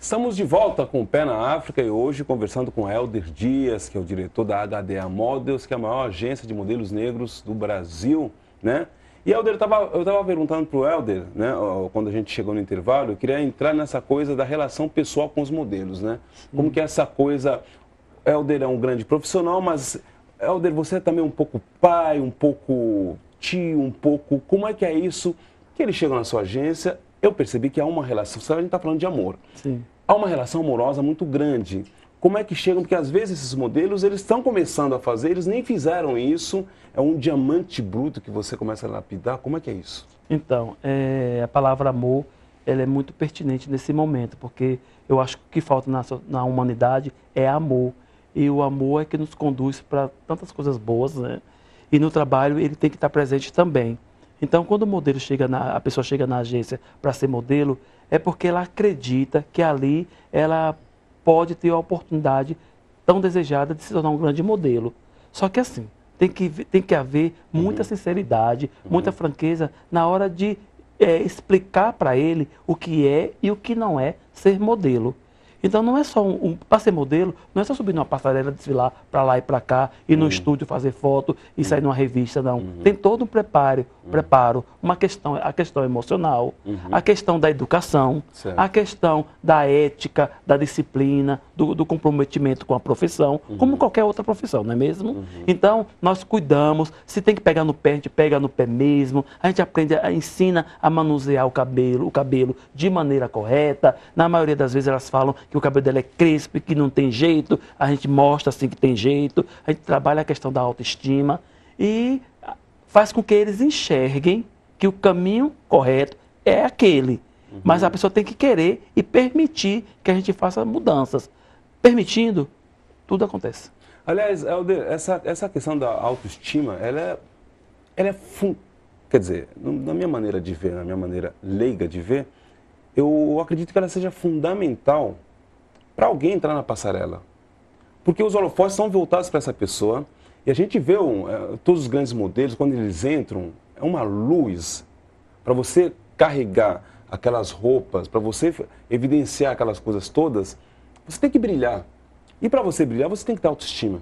Estamos de volta com o Pé na África e hoje conversando com Helder Dias, que é o diretor da HDA Models, que é a maior agência de modelos negros do Brasil, né? E Helder, eu estava perguntando para o Helder, né, quando a gente chegou no intervalo, eu queria entrar nessa coisa da relação pessoal com os modelos, né? Como hum. que essa coisa... Helder é um grande profissional, mas Helder, você é também um pouco pai, um pouco um pouco como é que é isso, que ele chega na sua agência, eu percebi que há uma relação, sabe, a gente está falando de amor, Sim. há uma relação amorosa muito grande. Como é que chegam? Porque às vezes esses modelos, eles estão começando a fazer, eles nem fizeram isso, é um diamante bruto que você começa a lapidar, como é que é isso? Então, é, a palavra amor, ela é muito pertinente nesse momento, porque eu acho que o que falta na, na humanidade é amor, e o amor é que nos conduz para tantas coisas boas, né? e no trabalho ele tem que estar presente também. Então, quando o modelo chega na, a pessoa chega na agência para ser modelo, é porque ela acredita que ali ela pode ter a oportunidade tão desejada de se tornar um grande modelo. Só que assim, tem que, tem que haver muita uhum. sinceridade, uhum. muita franqueza na hora de é, explicar para ele o que é e o que não é ser modelo. Então não é só um, um para ser modelo, não é só subir numa passarela, desfilar para lá e para cá, ir uhum. no estúdio fazer foto e sair uhum. numa revista, não. Uhum. Tem todo um preparo, uhum. preparo, uma questão, a questão emocional, uhum. a questão da educação, certo. a questão da ética, da disciplina, do, do comprometimento com a profissão, uhum. como qualquer outra profissão, não é mesmo? Então nós cuidamos, se tem que pegar no pé, a gente pega no pé mesmo, a gente aprende, a, ensina a manusear o cabelo, o cabelo de maneira correta. Na maioria das vezes elas falam que que o cabelo dela é crespo, que não tem jeito, a gente mostra assim que tem jeito, a gente trabalha a questão da autoestima e faz com que eles enxerguem que o caminho correto é aquele. Uhum. Mas a pessoa tem que querer e permitir que a gente faça mudanças. Permitindo, tudo acontece. Aliás, Helder, essa, essa questão da autoestima, ela é, ela é fun... quer dizer, na minha maneira de ver, na minha maneira leiga de ver, eu acredito que ela seja fundamental para alguém entrar na passarela. Porque os holofotes são voltados para essa pessoa. E a gente vê um, eh, todos os grandes modelos, quando eles entram, é uma luz para você carregar aquelas roupas, para você evidenciar aquelas coisas todas. Você tem que brilhar. E para você brilhar, você tem que ter autoestima.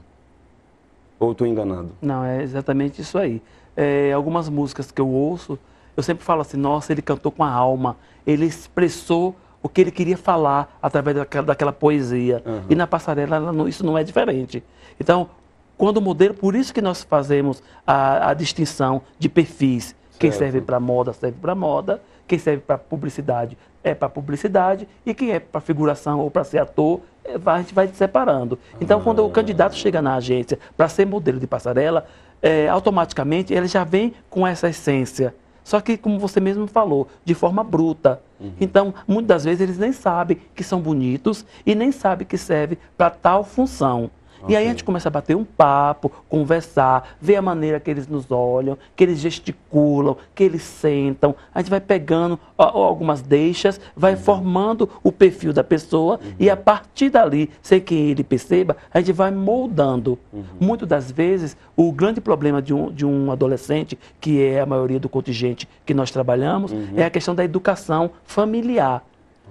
Ou eu estou enganado? Não, é exatamente isso aí. É, algumas músicas que eu ouço, eu sempre falo assim: nossa, ele cantou com a alma, ele expressou o que ele queria falar através daquela, daquela poesia. Uhum. E na passarela ela, não, isso não é diferente. Então, quando o modelo, por isso que nós fazemos a, a distinção de perfis. Certo. Quem serve para moda, serve para moda. Quem serve para publicidade, é para publicidade. E quem é para figuração ou para ser ator, é, a gente vai separando. Então, uhum. quando o ah. candidato chega na agência para ser modelo de passarela, é, automaticamente ele já vem com essa essência. Só que, como você mesmo falou, de forma bruta. Uhum. Então, muitas vezes eles nem sabem que são bonitos e nem sabem que serve para tal função. Okay. E aí a gente começa a bater um papo, conversar, ver a maneira que eles nos olham, que eles gesticulam, que eles sentam. A gente vai pegando algumas deixas, vai uhum. formando o perfil da pessoa uhum. e a partir dali, sem que ele perceba, a gente vai moldando. Uhum. Muitas das vezes, o grande problema de um, de um adolescente, que é a maioria do contingente que nós trabalhamos, uhum. é a questão da educação familiar.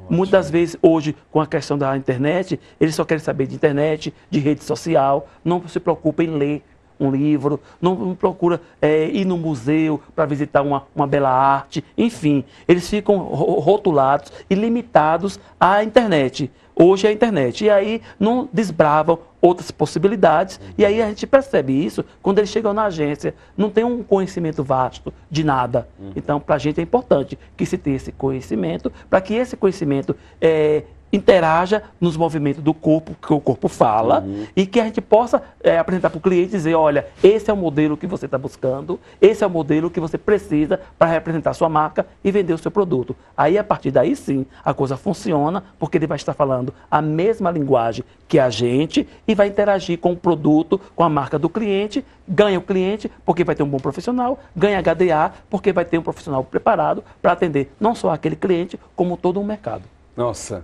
Ótimo. Muitas vezes, hoje, com a questão da internet, eles só querem saber de internet, de rede social, não se preocupam em ler um livro, não, não procura é, ir no museu para visitar uma, uma bela arte, enfim, eles ficam rotulados e limitados à internet. Hoje é a internet. E aí não desbravam outras possibilidades. E aí a gente percebe isso quando eles chegam na agência, não tem um conhecimento vasto de nada. Uhum. Então, para a gente é importante que se tenha esse conhecimento, para que esse conhecimento é, interaja nos movimentos do corpo, que o corpo fala, uhum. e que a gente possa é, apresentar para o cliente e dizer, olha, esse é o modelo que você está buscando, esse é o modelo que você precisa para representar sua marca e vender o seu produto. Aí, a partir daí, sim, a coisa funciona, porque ele vai estar falando a mesma linguagem que a gente e vai interagir com o produto, com a marca do cliente, ganha o cliente porque vai ter um bom profissional, ganha HDA porque vai ter um profissional preparado para atender não só aquele cliente, como todo o mercado. Nossa,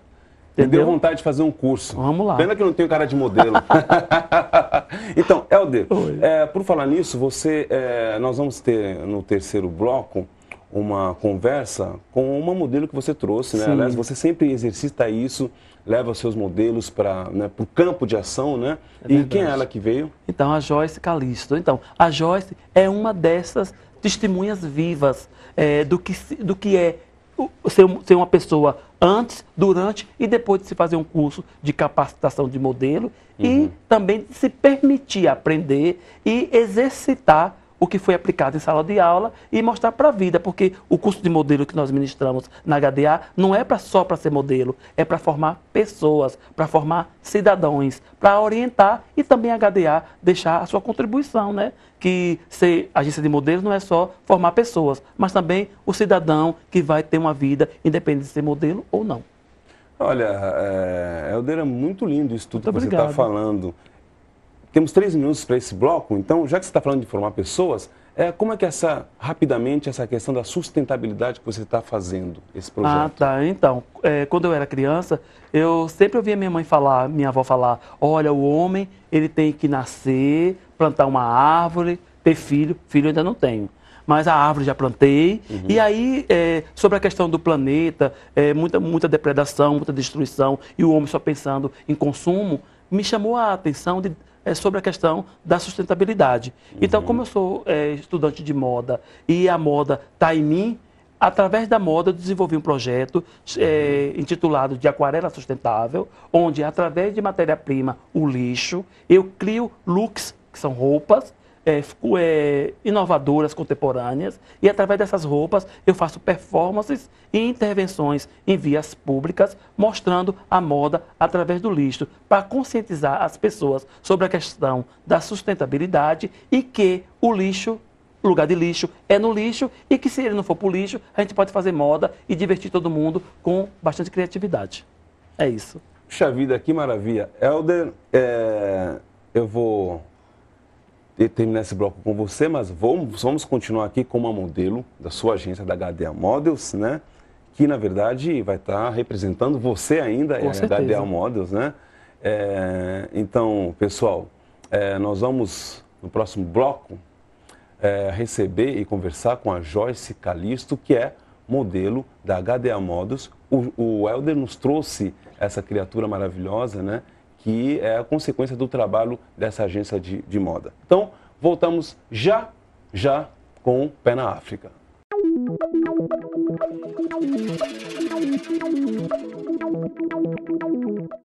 Entendeu? Deu vontade de fazer um curso. Vamos lá. Pena que não tenho cara de modelo. então, Helder, é, por falar nisso, você, é, nós vamos ter no terceiro bloco uma conversa com uma modelo que você trouxe, né? Sim. Aliás, você sempre exercita isso, leva os seus modelos para né, o campo de ação, né? É e quem é ela que veio? Então, a Joyce Calisto. Então, a Joyce é uma dessas testemunhas vivas é, do, que, do que é ser, ser uma pessoa antes, durante e depois de se fazer um curso de capacitação de modelo uhum. e também se permitir aprender e exercitar o que foi aplicado em sala de aula e mostrar para a vida, porque o curso de modelo que nós ministramos na HDA não é pra, só para ser modelo, é para formar pessoas, para formar cidadãos, para orientar e também a HDA deixar a sua contribuição, né? Que ser agência de modelos não é só formar pessoas, mas também o cidadão que vai ter uma vida independente de ser modelo ou não. Olha, é, Helder, é muito lindo isso tudo muito que tá obrigado. você está falando. Temos três minutos para esse bloco, então, já que você está falando de formar pessoas, é, como é que é essa, rapidamente, essa questão da sustentabilidade que você está fazendo, esse ah, projeto? Ah, tá. Então, é, quando eu era criança, eu sempre ouvia minha mãe falar, minha avó falar, olha, o homem, ele tem que nascer, plantar uma árvore, ter filho. Filho eu ainda não tenho mas a árvore já plantei. Uhum. E aí, é, sobre a questão do planeta, é, muita, muita depredação, muita destruição, e o homem só pensando em consumo, me chamou a atenção de é sobre a questão da sustentabilidade. Então, uhum. Então, como eu sou é, estudante de moda e a moda está em mim, através da moda, eu desenvolvi um projeto é, uhum. intitulado de Aquarela Sustentável, onde, através de matéria-prima, o lixo, eu crio looks, que são roupas, é, é, inovadoras, contemporâneas, e através dessas roupas eu faço performances e intervenções em vias públicas, mostrando a moda através do lixo, para conscientizar as pessoas sobre a questão da sustentabilidade e que o lixo lugar de lixo é no lixo e que se ele não for para o lixo, a gente pode fazer moda e divertir todo mundo com bastante criatividade. É isso. Puxa vida, que maravilha. Helder, é... eu vou terminar esse bloco com você, mas vamos, vamos continuar aqui com uma modelo da sua agência, da HDA Models, né? Que, na verdade, vai estar tá representando você ainda, com é certeza. a HDA Models, né? É, então, pessoal, é, nós vamos, no próximo bloco, é, receber e conversar com a Joyce Calisto, que é modelo da HDA Models. O, o Helder nos trouxe essa criatura maravilhosa, né? que é a consequência do trabalho dessa agência de, de moda. Então, voltamos já, já com o Pé na África.